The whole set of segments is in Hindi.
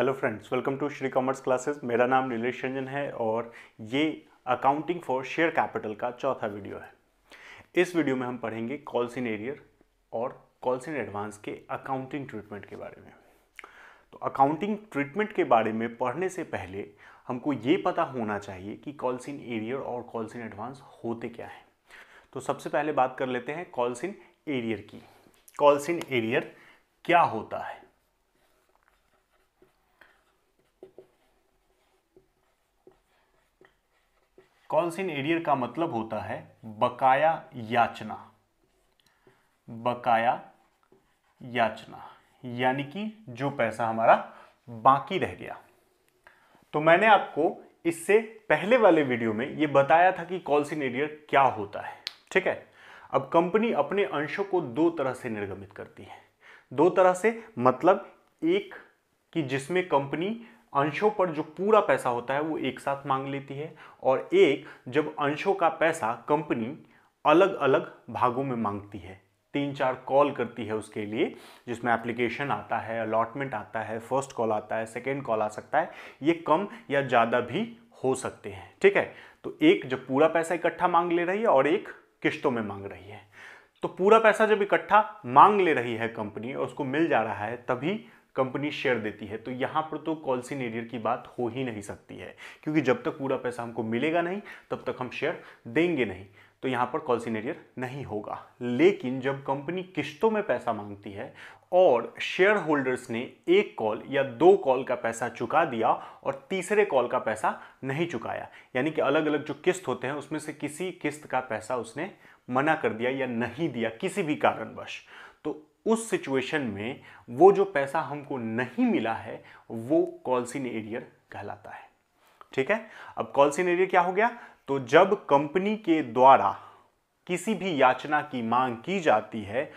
hello friends welcome to Shri commerce classes मेरा नाम नीलेश रंजन है और ये अकाउंटिंग फॉर शेयर कैपिटल का चौथा वीडियो है इस वीडियो में हम पढ़ेंगे कॉल्स इन एरियर और कॉल्स इन एडवांस के अकाउंटिंग ट्रीटमेंट के बारे में तो अकाउंटिंग ट्रीटमेंट के बारे में पढ़ने से पहले हमको ये पता होना चाहिए कि कॉल्स इन एरियर और कॉल्स इन एडवांस होते क्या हैं तो सबसे पहले बात कर लेते हैं कॉल्स इन एरियर की कॉल्स इन एरियर क्या होता है कॉल्स एरियर का मतलब होता है बकाया याचना बकाया याचना यानी कि जो पैसा हमारा बाकी रह गया तो मैंने आपको इससे पहले वाले वीडियो में यह बताया था कि कॉल इन एरियर क्या होता है ठीक है अब कंपनी अपने अंशों को दो तरह से निर्गमित करती है दो तरह से मतलब एक कि जिसमें कंपनी अंशों पर जो पूरा पैसा होता है वो एक साथ मांग लेती है और एक जब अंशों का पैसा कंपनी अलग अलग भागों में मांगती है तीन चार कॉल करती है उसके लिए जिसमें एप्लीकेशन आता है अलॉटमेंट आता है फर्स्ट कॉल आता है सेकेंड कॉल आ सकता है ये कम या ज़्यादा भी हो सकते हैं ठीक है तो एक जब पूरा पैसा इकट्ठा मांग ले रही है और एक किश्तों में मांग रही है तो पूरा पैसा जब इकट्ठा मांग ले रही है कंपनी और उसको मिल जा रहा है तभी कंपनी शेयर देती है तो यहाँ पर तो कॉल्सिन एरियर की बात हो ही नहीं सकती है क्योंकि जब तक पूरा पैसा हमको मिलेगा नहीं तब तक हम शेयर देंगे नहीं तो यहाँ पर कॉल एरियर नहीं होगा लेकिन जब कंपनी किश्तों में पैसा मांगती है और शेयर होल्डर्स ने एक कॉल या दो कॉल का पैसा चुका दिया और तीसरे कॉल का पैसा नहीं चुकाया यानी कि अलग अलग जो किस्त होते हैं उसमें से किसी किस्त का पैसा उसने मना कर दिया या नहीं दिया किसी भी कारणवश तो उस सिचुएशन में वो जो पैसा हमको नहीं मिला है वो कॉल्सिन एरियर कहलाता है ठीक है अब कॉल्सिन एरियर क्या हो गया तो जब कंपनी के द्वारा किसी भी याचना की मांग की जाती है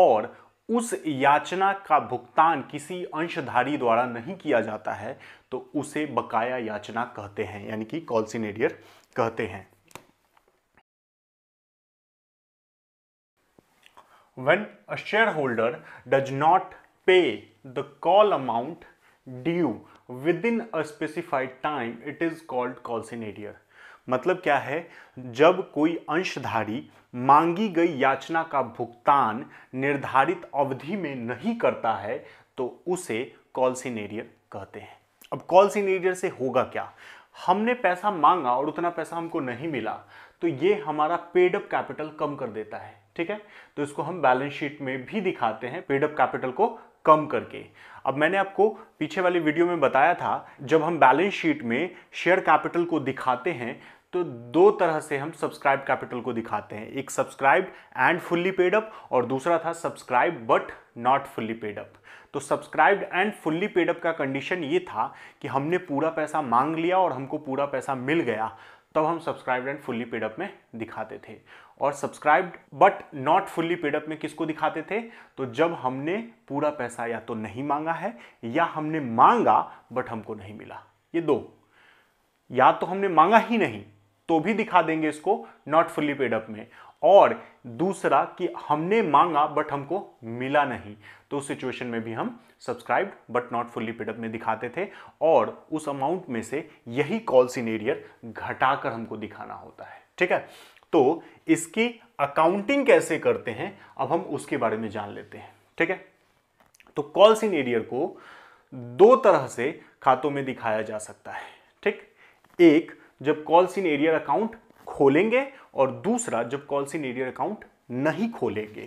और उस याचना का भुगतान किसी अंशधारी द्वारा नहीं किया जाता है तो उसे बकाया याचना कहते हैं यानी कि कॉल्सिन एरियर कहते हैं when a shareholder does not pay the call amount due within a specified time it is called कॉल्सिनेरियर मतलब क्या है जब कोई अंशधारी मांगी गई याचना का भुगतान निर्धारित अवधि में नहीं करता है तो उसे कॉल्सिनेरियर कहते हैं अब कॉल्सिनेरियर से होगा क्या हमने पैसा मांगा और उतना पैसा हमको नहीं मिला तो ये हमारा पेड अप कैपिटल कम कर देता है ठीक है तो इसको हम बैलेंस शीट में भी दिखाते हैं पेडअप कैपिटल को कम करके अब मैंने आपको पीछे वाली वीडियो में बताया था जब हम बैलेंस शीट में शेयर कैपिटल को दिखाते हैं तो दो तरह से हम सब्सक्राइब कैपिटल को दिखाते हैं एक subscribe and fully paid up और दूसरा था subscribe but not fully paid up तो subscribe and fully paid up का कंडीशन ये था कि हमने पूरा पैसा मांग लिया और हमको पूरा पैसा मिल गया तब तो हम subscribe and fully paid up में दिखाते थे और subscribed but not fully paid up में किसको दिखाते थे तो जब हमने पूरा पैसा या तो नहीं मांगा है या हमने मांगा बट हमको नहीं मिला ये दो या तो हमने मांगा ही नहीं तो भी दिखा देंगे इसको नॉट फुल्ली पेडअप में और दूसरा कि हमने मांगा बट हमको मिला नहीं तो उस सिचुएशन में भी हम subscribe but not fully paid up में दिखाते थे और उस अमाउंट में से यही कॉल सीनेरियर घटाकर हमको दिखाना होता है ठीक है तो इसकी अकाउंटिंग कैसे करते हैं अब हम उसके बारे में जान लेते हैं ठीक है तो कॉल्स इन एरियर को दो तरह से खातों में दिखाया जा सकता है ठीक एक जब कॉल्स इन एरियर अकाउंट खोलेंगे और दूसरा जब कॉल्स इन एरियर अकाउंट नहीं खोलेंगे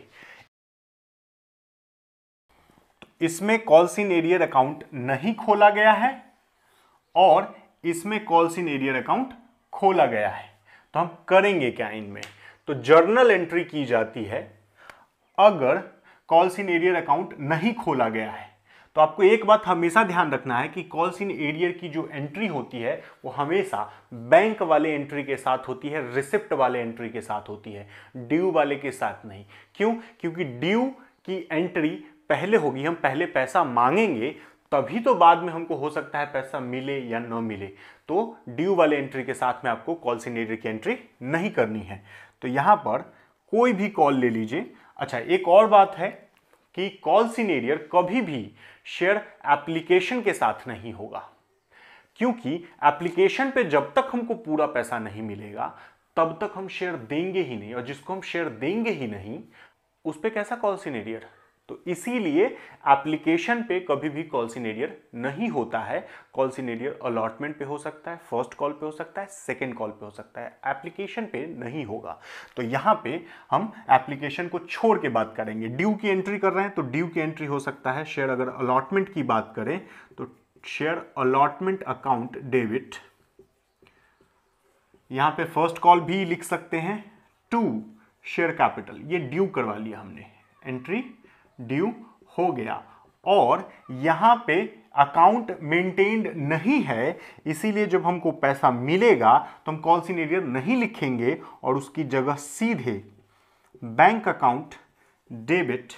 तो इसमें कॉल्स इन एरियर अकाउंट नहीं खोला गया है और इसमें कॉल्स इन एरियर अकाउंट खोला गया है तो हम करेंगे क्या इनमें तो जर्नल एंट्री की जाती है अगर कॉल्स इन एरियर अकाउंट नहीं खोला गया है तो आपको एक बात हमेशा ध्यान रखना है कि कॉल्स इन एरियर की जो एंट्री होती है वो हमेशा बैंक वाले एंट्री के साथ होती है रिसिप्ट वाले एंट्री के साथ होती है ड्यू वाले के साथ नहीं क्यों क्योंकि ड्यू की एंट्री पहले होगी हम पहले पैसा मांगेंगे तभी तो बाद में हमको हो सकता है पैसा मिले या न मिले तो ड्यू वाले एंट्री के साथ में आपको कॉल सिग्नेटर की एंट्री नहीं करनी है तो यहां पर कोई भी कॉल ले लीजिए अच्छा एक और बात है कि कॉल सीनेरियर कभी भी शेयर एप्लीकेशन के साथ नहीं होगा क्योंकि एप्लीकेशन पे जब तक हमको पूरा पैसा नहीं मिलेगा तब तक हम शेयर देंगे ही नहीं और जिसको हम शेयर देंगे ही नहीं उस पर कैसा कॉल सीनेरियर तो इसीलिए एप्लीकेशन पे कभी भी कॉल्सिनेरियर नहीं होता है कॉल्सिनेरियर अलॉटमेंट पे हो सकता है फर्स्ट कॉल पे हो सकता है सेकेंड कॉल पे हो सकता है एप्लीकेशन पे नहीं होगा तो यहाँ पे हम एप्लीकेशन को छोड़ के बात करेंगे ड्यू की एंट्री कर रहे हैं तो ड्यू की एंट्री हो सकता है शेयर अगर अलॉटमेंट की बात करें तो शेयर अलॉटमेंट अकाउंट डेबिट यहाँ पे फर्स्ट कॉल भी लिख सकते हैं टू शेयर कैपिटल ये ड्यू करवा लिया हमने एंट्री ड्यू हो गया और यहाँ पे अकाउंट मेंटेन्ड नहीं है इसीलिए जब हमको पैसा मिलेगा तो हम कॉल सीन एरियर नहीं लिखेंगे और उसकी जगह सीधे bank account debit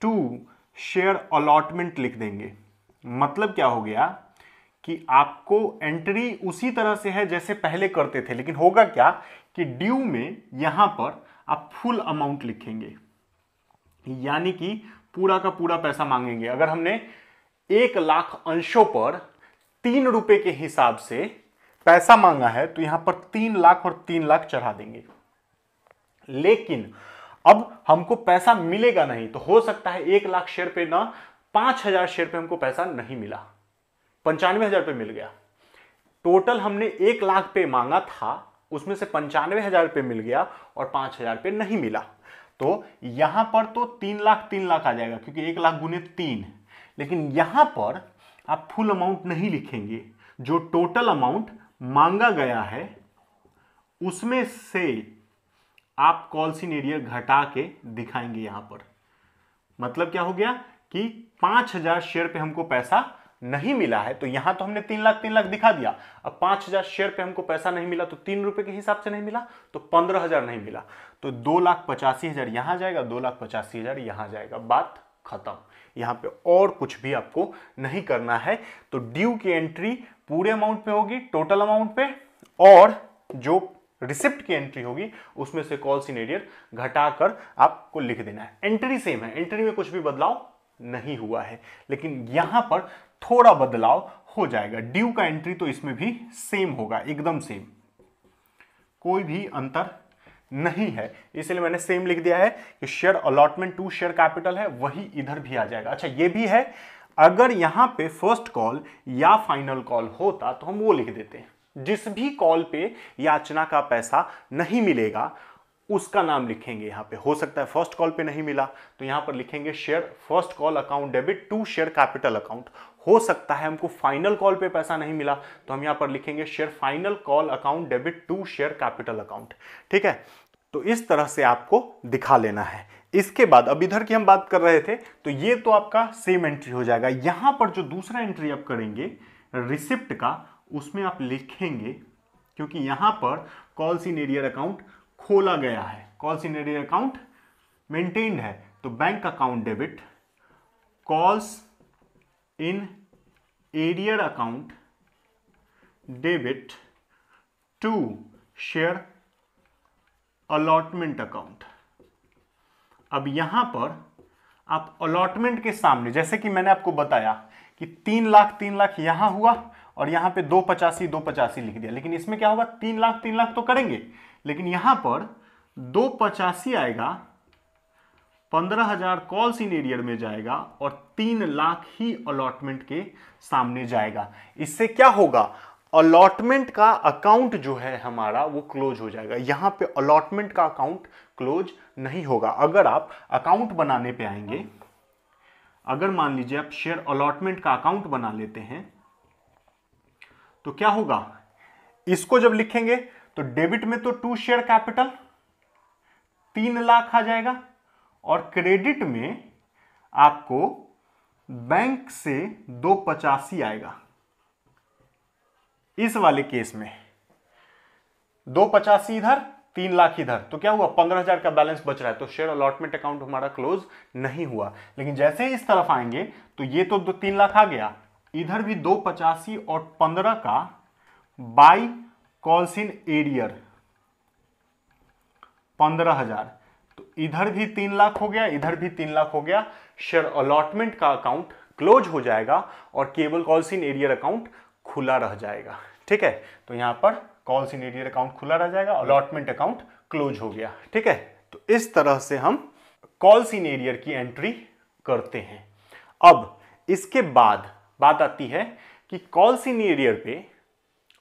to share allotment लिख देंगे मतलब क्या हो गया कि आपको एंट्री उसी तरह से है जैसे पहले करते थे लेकिन होगा क्या कि ड्यू में यहाँ पर आप फुल अमाउंट लिखेंगे यानी कि पूरा का पूरा पैसा मांगेंगे अगर हमने एक लाख अंशों पर तीन रुपए के हिसाब से पैसा मांगा है तो यहां पर तीन लाख और तीन लाख चढ़ा देंगे लेकिन अब हमको पैसा मिलेगा नहीं तो हो सकता है एक लाख शेयर पे ना पांच हजार शेयर पे हमको पैसा नहीं मिला पंचानवे हजार पे मिल गया टोटल हमने एक लाख पे मांगा था उसमें से पंचानवे हजार रुपये मिल गया और पांच हजार पे नहीं मिला तो यहां पर तो तीन लाख तीन लाख आ जाएगा क्योंकि एक लाख गुने तीन लेकिन यहां पर आप फुल अमाउंट नहीं लिखेंगे जो टोटल अमाउंट मांगा गया है उसमें से आप कॉल सीन एरिया घटा के दिखाएंगे यहां पर मतलब क्या हो गया कि हजार शेयर पे हमको पैसा नहीं मिला है तो यहां तो हमने तीन लाख तीन लाख दिखा दिया अब पांच हजार शेयर पे हमको पैसा नहीं मिला तो तीन रुपए के हिसाब से नहीं मिला तो पंद्रह हजार नहीं मिला तो दो लाख पचासी हजार यहां जाएगा दो लाख पचासी हजार यहां जाएगा बात खत्म यहां पे और कुछ भी आपको नहीं करना है तो ड्यू की एंट्री पूरे अमाउंट पे होगी टोटल अमाउंट पे और जो रिसिप्ट की एंट्री होगी उसमें से कॉल सीनेरियर घटाकर आपको लिख देना है एंट्री सेम है एंट्री में कुछ भी बदलाव नहीं हुआ है लेकिन यहां पर थोड़ा बदलाव हो जाएगा ड्यू का एंट्री तो इसमें भी सेम होगा एकदम सेम कोई भी अंतर नहीं है इसलिए मैंने सेम लिख दिया है कि share allotment to share capital है वही इधर भी आ जाएगा अच्छा ये भी है अगर यहां पे फर्स्ट कॉल या फाइनल कॉल होता तो हम वो लिख देते हैं जिस भी कॉल पे याचना का पैसा नहीं मिलेगा उसका नाम लिखेंगे यहां पे हो सकता है फर्स्ट कॉल पे नहीं मिला तो यहां पर लिखेंगे share first call account debit to share capital account हो सकता है हमको फाइनल कॉल पे पैसा नहीं मिला तो हम यहां पर लिखेंगे share final call account debit to share capital account ठीक है तो इस तरह से आपको दिखा लेना है इसके बाद अब इधर की हम बात कर रहे थे तो ये तो आपका सेम एंट्री हो जाएगा यहां पर जो दूसरा एंट्री आप करेंगे रिसिप्ट का उसमें आप लिखेंगे क्योंकि यहां पर कॉल इन एरियर अकाउंट खोला गया है कॉल्स इन अकाउंट मेंटेन्ड है तो bank account debit calls in arrear account debit to share allotment account अब यहां पर आप अलॉटमेंट के सामने जैसे कि मैंने आपको बताया कि तीन लाख तीन लाख यहां हुआ और यहां पे दो पचासी दो पचासी लिख दिया लेकिन इसमें क्या होगा तीन लाख तीन लाख तो करेंगे लेकिन यहां पर दो पचासी आएगा पंद्रह हजार कॉल सीन एरियर में जाएगा और तीन लाख ही अलॉटमेंट के सामने जाएगा इससे क्या होगा अलॉटमेंट का अकाउंट जो है हमारा वो क्लोज हो जाएगा यहां पे अलॉटमेंट का अकाउंट क्लोज नहीं होगा अगर आप अकाउंट बनाने पे आएंगे अगर मान लीजिए आप शेयर अलॉटमेंट का अकाउंट बना लेते हैं तो क्या होगा इसको जब लिखेंगे तो डेबिट में तो टू शेयर कैपिटल तीन लाख आ जाएगा और क्रेडिट में आपको बैंक से दो पचासी आएगा इस वाले केस में दो पचासी इधर तीन लाख इधर तो क्या हुआ पंद्रह हजार का बैलेंस बच रहा है तो शेयर अलॉटमेंट अकाउंट हमारा क्लोज नहीं हुआ लेकिन जैसे ही इस तरफ आएंगे तो ये तो दो तीन लाख आ गया इधर भी दो पचासी और पंद्रह का बाई कॉल्स इन एरियर पंद्रह हजार तो इधर भी तीन लाख हो गया इधर भी तीन लाख हो गया शेयर अलॉटमेंट का अकाउंट क्लोज हो जाएगा और केवल कॉल्स इन एरियर अकाउंट खुला रह जाएगा ठीक है तो यहां पर कॉल्स इन एरियर अकाउंट खुला रह जाएगा अलॉटमेंट अकाउंट क्लोज हो गया ठीक है तो इस तरह से हम कॉल्स इन एरियर की एंट्री करते हैं अब इसके बाद बात आती है कि कॉल्स इन एरियर पे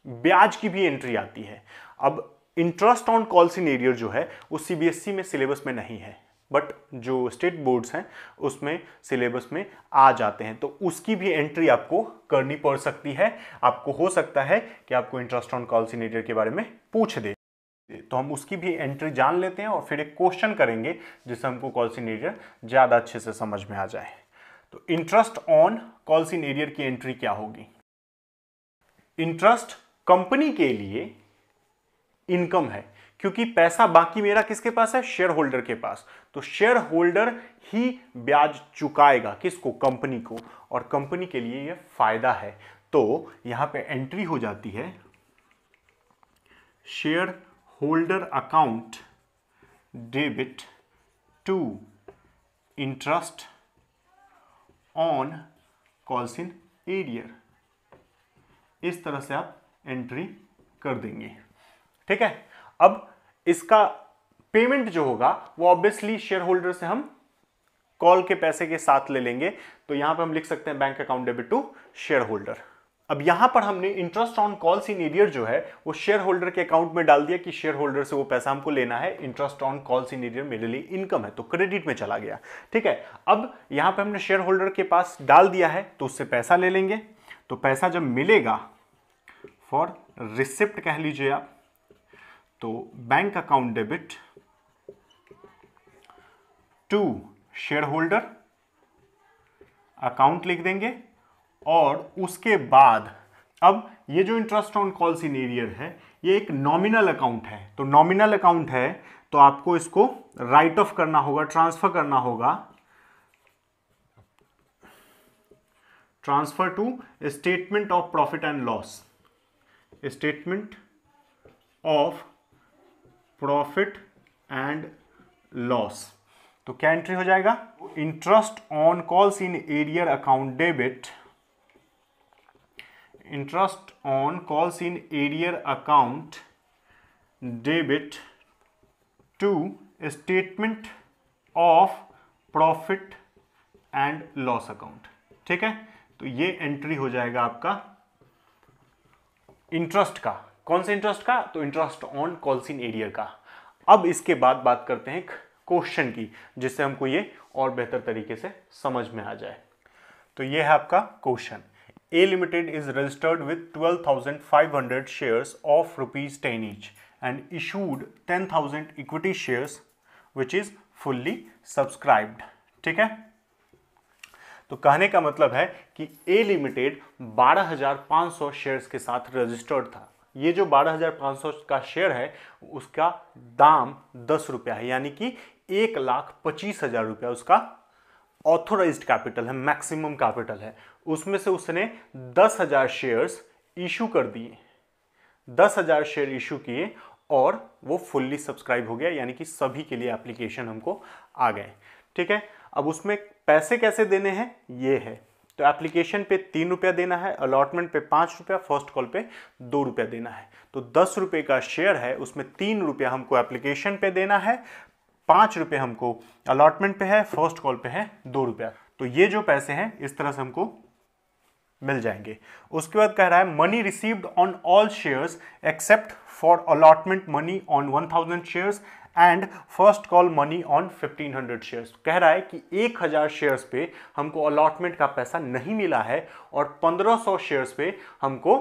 ब्याज की भी एंट्री आती है अब इंटरेस्ट ऑन कॉल एरियर जो है वो सीबीएसई e में सिलेबस में नहीं है बट जो स्टेट बोर्ड्स हैं उसमें सिलेबस में आ जाते हैं तो उसकी भी एंट्री आपको करनी पड़ सकती है आपको हो सकता है कि आपको इंटरेस्ट ऑन कॉल एरियर के बारे में पूछ दे तो हम उसकी भी एंट्री जान लेते हैं और फिर एक क्वेश्चन करेंगे जिससे हमको कॉल सीनेरियर ज़्यादा अच्छे से समझ में आ जाए तो इंटरेस्ट ऑन कॉल सीनेरियर की एंट्री क्या होगी इंटरेस्ट कंपनी के लिए इनकम है क्योंकि पैसा बाकी मेरा किसके पास है शेयर होल्डर के पास तो शेयर होल्डर ही ब्याज चुकाएगा किसको कंपनी को और कंपनी के लिए यह फायदा है तो यहां पे एंट्री हो जाती है shareholder account debit to interest on calls in arrear इस तरह से आप एंट्री कर देंगे ठीक है अब इसका पेमेंट जो होगा वो ऑब्वियसली शेयर होल्डर से हम कॉल के पैसे के साथ ले लेंगे तो यहां पर हम लिख सकते हैं bank account debit to shareholder अब यहां पर हमने interest on calls in arrear जो है वो शेयर होल्डर के अकाउंट में डाल दिया कि शेयर होल्डर से वो पैसा हमको लेना है interest on calls in arrear मेरे लिए इनकम है तो क्रेडिट में चला गया ठीक है अब यहां पे हमने शेयर होल्डर के पास डाल दिया है तो उससे पैसा ले लेंगे तो पैसा जब मिलेगा फॉर रिसिप्ट कह लीजिए आप तो bank account debit to shareholder account लिख देंगे और उसके बाद अब ये जो इंटरेस्ट ऑन कॉल एरियर है ये एक नॉमिनल अकाउंट है तो नॉमिनल अकाउंट है तो आपको इसको राइट ऑफ करना होगा ट्रांसफर करना होगा transfer to statement of profit and loss statement of profit and loss तो क्या एंट्री हो जाएगा interest on calls in arrear account debit interest on calls in arrear account debit to statement of profit and loss account ठीक है तो ये एंट्री हो जाएगा आपका इंटरेस्ट का कौन से इंटरेस्ट का तो इंटरेस्ट ऑन कॉल्सिन एरियर का अब इसके बाद बात करते हैं क्वेश्चन की जिससे हमको ये और बेहतर तरीके से समझ में आ जाए तो ये है आपका question A limited is registered with 12,500 shares of rupees ten each and issued 10,000 equity shares which is fully subscribed ठीक है तो कहने का मतलब है कि ए लिमिटेड 12,500 शेयर्स के साथ रजिस्टर्ड था ये जो 12,500 का शेयर है उसका दाम दस रुपया है यानी कि एक लाख पच्चीस हजार रुपया उसका ऑथोराइज कैपिटल है मैक्सिमम कैपिटल है उसमें से उसने दस हजार शेयर्स इशू कर दिए दस हजार शेयर इशू किए और वो फुल्ली सब्सक्राइब हो गया यानी कि सभी के लिए एप्लीकेशन हमको आ गए ठीक है अब उसमें पैसे कैसे देने हैं ये है तो एप्लीकेशन पे तीन रुपया देना है अलॉटमेंट पे पाँच रुपया फर्स्ट कॉल पे दो रुपया देना है तो दस रुपये का शेयर है उसमें तीन रुपया हमको एप्लीकेशन पे देना है पाँच रुपये हमको अलॉटमेंट पे है फर्स्ट कॉल पे है दो रुपया तो ये जो पैसे हैं इस तरह से हमको मिल जाएंगे उसके बाद कह रहा है money received on all shares except for allotment money on one thousand shares and first call money on 1500 shares कह रहा है कि 1000 शेयर्स पे हमको अलॉटमेंट का पैसा नहीं मिला है और 1500 शेयर्स पे हमको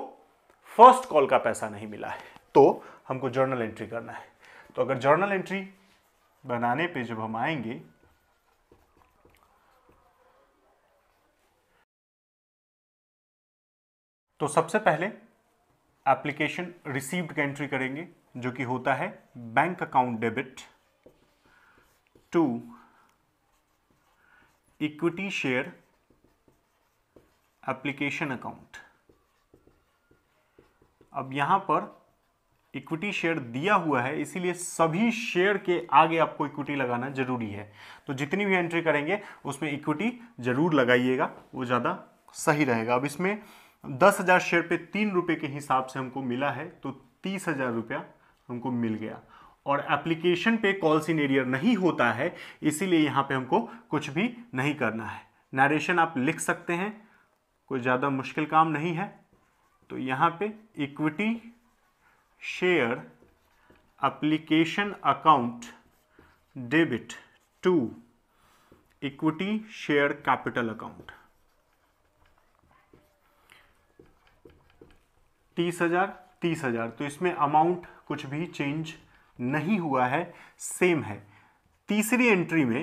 फर्स्ट कॉल का पैसा नहीं मिला है तो हमको जर्नल एंट्री करना है तो अगर जर्नल एंट्री बनाने पे जब हम आएंगे तो सबसे पहले एप्लीकेशन रिसीव्ड का एंट्री करेंगे जो कि होता है bank account debit to equity share application account अब यहां पर इक्विटी शेयर दिया हुआ है इसीलिए सभी शेयर के आगे आपको इक्विटी लगाना जरूरी है तो जितनी भी एंट्री करेंगे उसमें इक्विटी जरूर लगाइएगा वो ज़्यादा सही रहेगा अब इसमें दस हज़ार शेयर पे तीन रुपए के हिसाब से हमको मिला है तो तीस हज़ार रुपया हमको मिल गया और एप्लीकेशन पे कॉल सीनेरियर नहीं होता है इसीलिए यहाँ पे हमको कुछ भी नहीं करना है नरेशन आप लिख सकते हैं कोई ज़्यादा मुश्किल काम नहीं है तो यहाँ पे equity share application account debit to equity share capital account तीस हजार तीस हजार तो इसमें अमाउंट कुछ भी चेंज नहीं हुआ है सेम है तीसरी एंट्री में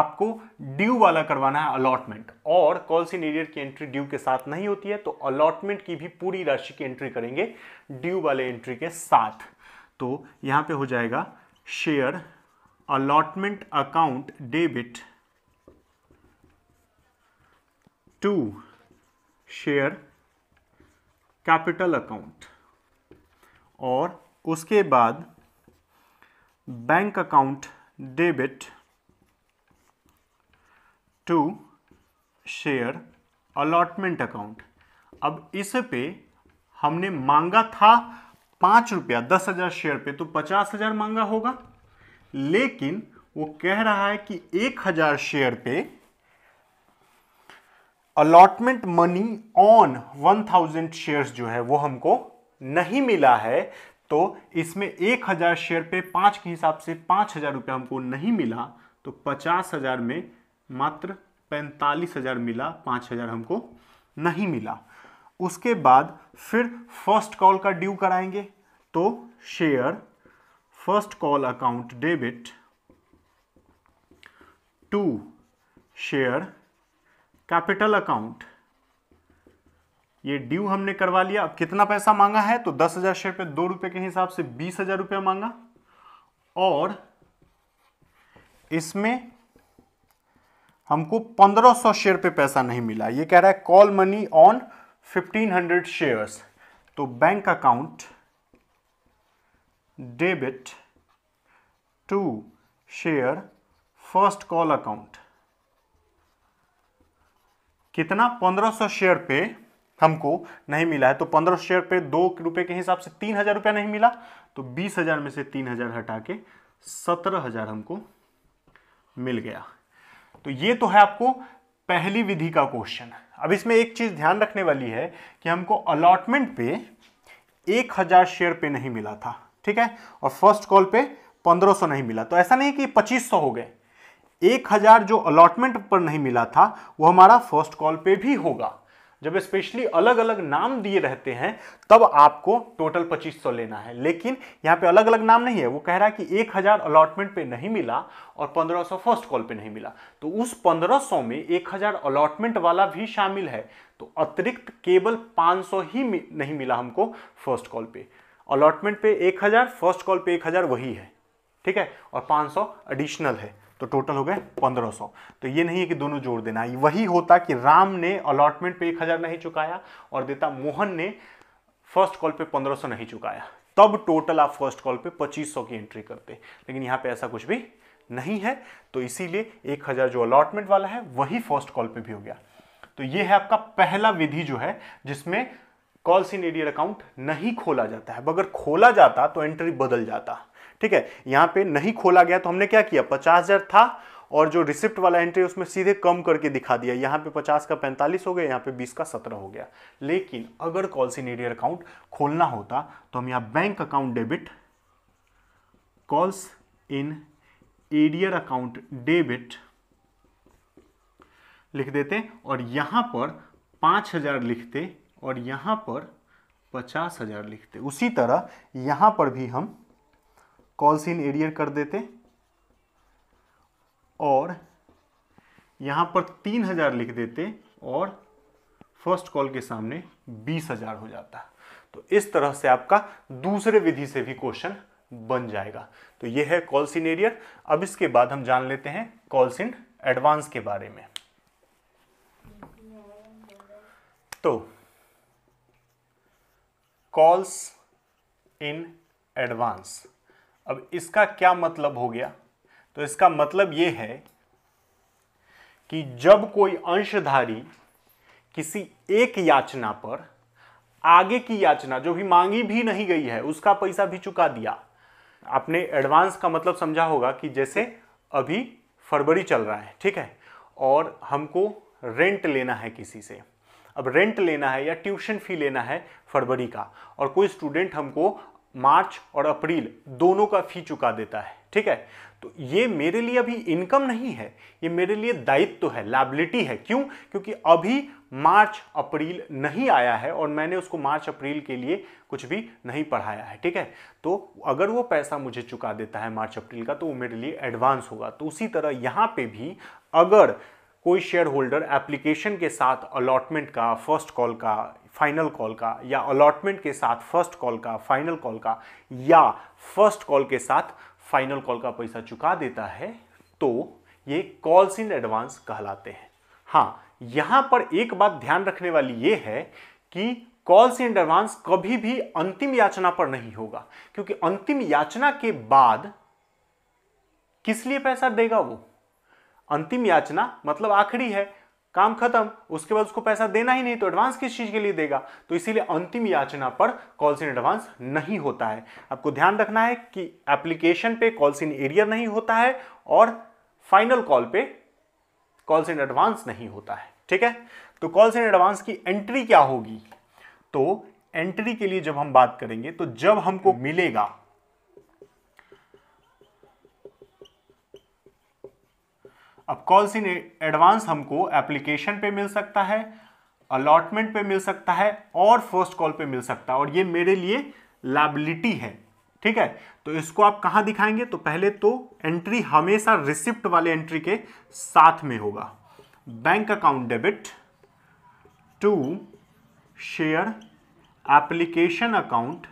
आपको ड्यू वाला करवाना है अलॉटमेंट और कॉल इन एरियर की एंट्री ड्यू के साथ नहीं होती है तो अलॉटमेंट की भी पूरी राशि की एंट्री करेंगे ड्यू वाले एंट्री के साथ तो यहां पे हो जाएगा share allotment account debit to share capital account और उसके बाद bank account debit to share allotment account अब इस पे हमने मांगा था पांच रुपया दस हज़ार शेयर पे तो पचास हज़ार मांगा होगा लेकिन वो कह रहा है कि एक हज़ार शेयर पे allotment money on one thousand share जो है वो हमको नहीं मिला है तो इसमें एक हज़ार शेयर पे पांच के हिसाब से पांच हज़ार रुपया हमको नहीं मिला तो पचास हज़ार में मात्र पैंतालीस हज़ार मिला पांच हज़ार हमको नहीं मिला उसके बाद फिर फर्स्ट कॉल का ड्यू कराएंगे तो share first call account debit to share capital account ये ड्यू हमने करवा लिया अब कितना पैसा मांगा है तो दस हजार शेयर पे दो रुपए के हिसाब से बीस हजार रुपया मांगा और इसमें हमको पंद्रह सौ शेयर पे पैसा नहीं मिला ये कह रहा है call money on fifteen hundred shares तो bank account debit to share first call account कितना पंद्रह सौ शेयर पे हमको नहीं मिला है तो पंद्रह शेयर पे दो रुपए के हिसाब से तीन हज़ार रुपया नहीं मिला तो बीस हज़ार में से तीन हज़ार हटा के सत्रह हज़ार हमको मिल गया तो ये तो है आपको पहली विधि का क्वेश्चन अब इसमें एक चीज़ ध्यान रखने वाली है कि हमको अलॉटमेंट पे एक हज़ार शेयर पे नहीं मिला था ठीक है और फर्स्ट कॉल पे पंद्रह सौ नहीं मिला तो ऐसा नहीं कि पच्चीस सौ हो गए एक हज़ार जो अलॉटमेंट पर नहीं मिला था वो हमारा फर्स्ट कॉल पे भी होगा जब स्पेशली अलग अलग नाम दिए रहते हैं तब आपको टोटल 2500 लेना है लेकिन यहाँ पे अलग अलग नाम नहीं है वो कह रहा है कि 1000 अलॉटमेंट पे नहीं मिला और 1500 फर्स्ट कॉल पे नहीं मिला तो उस 1500 में 1000 अलॉटमेंट वाला भी शामिल है तो अतिरिक्त केवल 500 ही नहीं मिला हमको फर्स्ट कॉल पे अलॉटमेंट पे एक फर्स्ट कॉल पे एक वही है ठीक है और 500 एडिशनल है तो टोटल हो गए 1500 तो ये नहीं है कि दोनों जोड़ देना वही होता कि राम ने अलॉटमेंट पे एक हज़ार नहीं चुकाया और देता मोहन ने फर्स्ट कॉल पे 1500 नहीं चुकाया तब टोटल आप फर्स्ट कॉल पे 2500 की एंट्री करते लेकिन यहाँ पे ऐसा कुछ भी नहीं है तो इसीलिए एक हज़ार जो अलॉटमेंट वाला है वही फर्स्ट कॉल पे भी हो गया तो ये है आपका पहला विधि जो है जिसमें कॉल्स इन एडियर अकाउंट नहीं खोला जाता है अगर खोला जाता तो एंट्री बदल जाता ठीक है यहां पे नहीं खोला गया तो हमने क्या किया पचास हज़ार था और जो रिसिप्ट वाला एंट्री उसमें सीधे कम करके दिखा दिया यहाँ पे 50 का 45 हो गया यहाँ पे 20 का 17 हो गया लेकिन अगर नीडियर अकाउंट खोलना होता तो हम यहाँ bank account debit calls in arrear account debit लिख देते और यहां पर 5000 हजार लिखते और यहां पर पचास हजार लिखते उसी तरह यहां पर भी हम कॉल सीन एरियर कर देते और यहाँ पर तीन हजार लिख देते और फर्स्ट कॉल के सामने बीस हजार हो जाता तो इस तरह से आपका दूसरे विधि से भी क्वेश्चन बन जाएगा तो यह है कॉल सीन एरियर अब इसके बाद हम जान लेते हैं कॉल सीन एडवांस के बारे में तो कॉल्स इन एडवांस अब इसका क्या मतलब हो गया तो इसका मतलब यह है कि जब कोई अंशधारी किसी एक याचना पर आगे की याचना जो भी मांगी भी नहीं गई है उसका पैसा भी चुका दिया आपने एडवांस का मतलब समझा होगा कि जैसे अभी फरवरी चल रहा है ठीक है और हमको रेंट लेना है किसी से अब रेंट लेना है या ट्यूशन फी लेना है फरवरी का और कोई स्टूडेंट हमको मार्च और अप्रैल दोनों का फी चुका देता है ठीक है तो ये मेरे लिए अभी इनकम नहीं है ये मेरे लिए दायित्व तो है लाइबिलिटी है क्यों क्योंकि अभी मार्च अप्रैल नहीं आया है और मैंने उसको मार्च अप्रैल के लिए कुछ भी नहीं पढ़ाया है ठीक है तो अगर वो पैसा मुझे चुका देता है मार्च अप्रैल का तो वो मेरे लिए एडवांस होगा तो उसी तरह यहाँ पे भी अगर कोई शेयर होल्डर एप्लीकेशन के साथ अलॉटमेंट का फर्स्ट कॉल का फाइनल कॉल का या अलॉटमेंट के साथ फर्स्ट कॉल का फाइनल कॉल का या फर्स्ट कॉल के साथ फाइनल कॉल का पैसा चुका देता है तो ये कॉल्स इन एडवांस कहलाते हैं हाँ यहाँ पर एक बात ध्यान रखने वाली ये है कि कॉल्स इन एडवांस कभी भी अंतिम याचना पर नहीं होगा क्योंकि अंतिम याचना के बाद किस लिए पैसा देगा वो अंतिम याचना मतलब आखिरी है काम खत्म उसके बाद उसको पैसा देना ही नहीं तो एडवांस किस चीज के लिए देगा तो इसीलिए अंतिम याचना पर कॉल्स इन एडवांस नहीं होता है आपको ध्यान रखना है कि एप्लीकेशन पे कॉल्स इन एरियर नहीं होता है और फाइनल कॉल पे कॉल्स इन एडवांस नहीं होता है ठीक है तो कॉल्स इन एडवांस की एंट्री क्या होगी तो एंट्री के लिए जब हम बात करेंगे तो जब हमको मिलेगा अब कॉल्स इन एडवांस हमको एप्लीकेशन पे मिल सकता है अलॉटमेंट पे मिल सकता है और फर्स्ट कॉल पे मिल सकता है और ये मेरे लिए लाइबिलिटी है ठीक है तो इसको आप कहाँ दिखाएंगे तो पहले तो एंट्री हमेशा रिसिप्ट वाले एंट्री के साथ में होगा bank account debit to share application account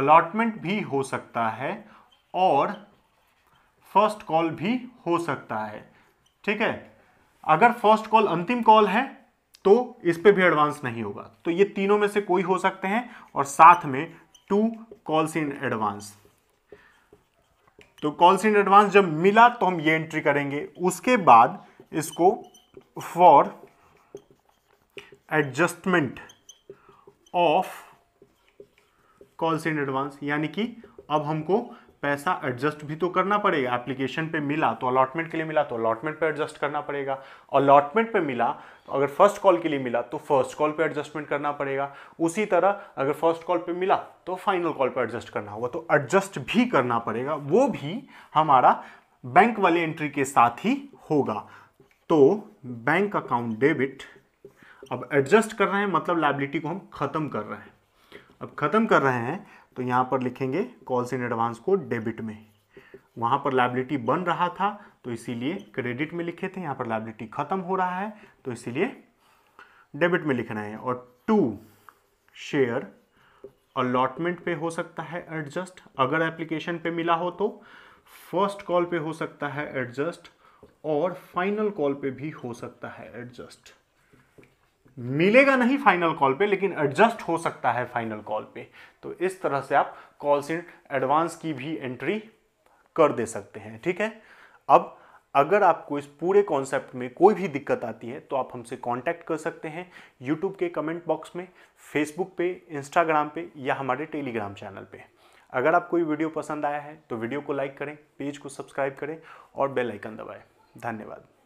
allotment भी हो सकता है और फर्स्ट कॉल भी हो सकता है ठीक है अगर फर्स्ट कॉल अंतिम कॉल है तो इस पर भी एडवांस नहीं होगा तो ये तीनों में से कोई हो सकते हैं और साथ में टू कॉल्स इन एडवांस तो कॉल्स इन एडवांस जब मिला तो हम ये एंट्री करेंगे उसके बाद इसको for adjustment of calls in advance यानी कि अब हमको पैसा एडजस्ट भी तो करना पड़ेगा एप्लीकेशन पे मिला तो अलॉटमेंट के लिए मिला तो अलॉटमेंट पे एडजस्ट करना पड़ेगा अलॉटमेंट पे मिला तो अगर फर्स्ट कॉल के लिए मिला तो फर्स्ट कॉल पे एडजस्टमेंट करना पड़ेगा उसी तरह अगर फर्स्ट कॉल पे मिला तो फाइनल कॉल पे एडजस्ट करना होगा तो एडजस्ट भी करना पड़ेगा वो भी हमारा बैंक वाले एंट्री के साथ ही होगा तो बैंक अकाउंट डेबिट अब एडजस्ट कर रहे हैं मतलब लाइबिलिटी को हम ख़त्म कर रहे हैं अब ख़त्म कर रहे हैं तो यहाँ पर लिखेंगे कॉल्स इन एडवांस को डेबिट में वहाँ पर लाइबिलिटी बन रहा था तो इसीलिए क्रेडिट में लिखे थे यहाँ पर लाइबिलिटी खत्म हो रहा है तो इसीलिए डेबिट में लिखना है और टू शेयर अलॉटमेंट पे हो सकता है एडजस्ट अगर एप्लीकेशन पे मिला हो तो फर्स्ट कॉल पे हो सकता है एडजस्ट और फाइनल कॉल पे भी हो सकता है एडजस्ट मिलेगा नहीं फाइनल कॉल पे लेकिन एडजस्ट हो सकता है फाइनल कॉल पे तो इस तरह से आप कॉल इन एडवांस की भी एंट्री कर दे सकते हैं ठीक है अब अगर आपको इस पूरे कॉन्सेप्ट में कोई भी दिक्कत आती है तो आप हमसे कांटेक्ट कर सकते हैं यूट्यूब के कमेंट बॉक्स में फेसबुक पे इंस्टाग्राम पे या हमारे टेलीग्राम चैनल पे अगर आपको ये वीडियो पसंद आया है तो वीडियो को लाइक करें पेज को सब्सक्राइब करें और बेल आइकन दबाएं धन्यवाद